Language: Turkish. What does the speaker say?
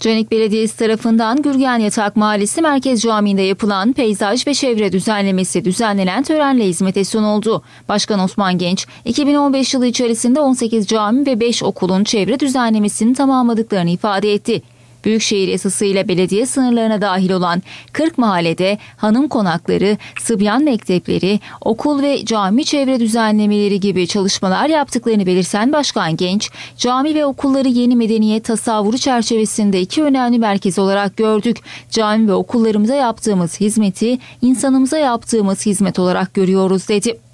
Cenik Belediyesi tarafından Gürgen Yatak Mahallesi Merkez Camii'nde yapılan peyzaj ve çevre düzenlemesi düzenlenen törenle hizmete sunuldu. Başkan Osman Genç, 2015 yılı içerisinde 18 cami ve 5 okulun çevre düzenlemesini tamamladıklarını ifade etti. Büyükşehir esasıyla belediye sınırlarına dahil olan 40 mahallede hanım konakları, sıbyan mektepleri, okul ve cami çevre düzenlemeleri gibi çalışmalar yaptıklarını belirten Başkan Genç, cami ve okulları yeni medeniyet tasavvuru çerçevesinde iki önemli merkez olarak gördük. Cami ve okullarımıza yaptığımız hizmeti, insanımıza yaptığımız hizmet olarak görüyoruz dedi.